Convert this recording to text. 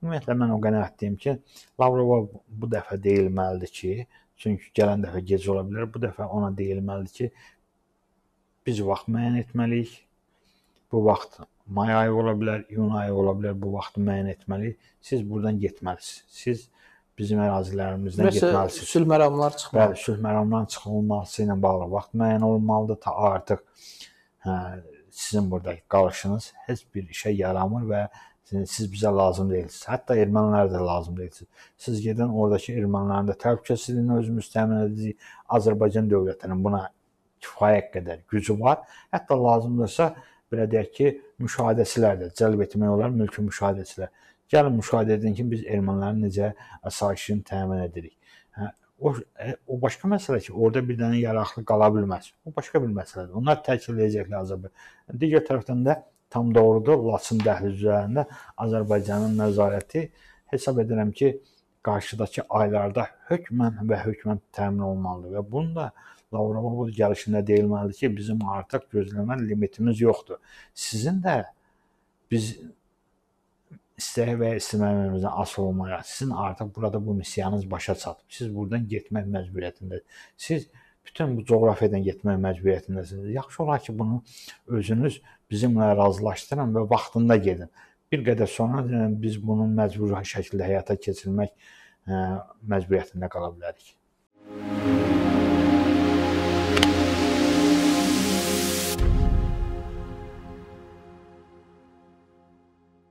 Ümumiyyətlə mən o qənaətdeyəm ki, Lavrova bu dəfə deyilməlidir ki, çünki gələn dəfə gec ola bilər. Bu dəfə ona deyilməlidir ki, biz vaxt müəyyən etməliyik. Bu vaxt may ayı ola bilər, iyun ayı ola bilər. Bu vaxtı müəyyən etməliyik. Siz buradan getməlisiniz. Siz bizim ərazilərimizdən Məsəl, getməlisiniz. Sülh məramları çıxmalı. Bəli, sülh məramlarının çıxılması ilə bağlı vaxt müəyyən olmalıdır. Ta artıq hə, sizin burada qalışınız heç bir işə yaramır və siz bizə lazım deyilsiniz. Hətta ermənilər də lazım deyilsiniz. Siz gedin oradakı ermənilərin də təhlükəsizliyini özümüz təmin edəcəyik. Azərbaycan dövlətinin buna kifayət qədər gücü var. Hətta lazımdırsa belə deyək ki, müşahidəçilər də cəlb etmək olar, mülki müşahidəçilər. Gəlin müşahidə edin ki, biz ermənilərin necə əsasını təmin edirik. Hə, O, e, o başqa məsələ ki, orada bir dənə yaraqlı qala bilməz. O başqa bir məsələdir. Onlar təkmiləyəcəklər Azərbaycan. Digər tərəfdən də tam doğrudur. Laçın dəhlizi üzərində Azərbaycanın nəzarəti hesab edirəm ki, qarşıdakı aylarda hökmən və hökmən təmin olmalıdır və bunu da Lavrovun gəlişində deyilməlidir ki, bizim artıq gözləmə limitimiz yoxdur. Sizin də biz istəyə və istəməmizdən asılı olmayaraq sizin artıq burada bu missiyanız başa çatıb. Siz buradan getmək məcburiyyətindəsiniz. Siz bütün bu coğrafiyadan getmək məcburiyyətindəsiniz. Yaxşı olar ki, bunu özünüz bizimlə razılaşdırın və vaxtında gedin. Bir qədər sonra e, biz bunun məcburi şəkildə həyata keçirmək e, məcburiyyətində qala bilərik.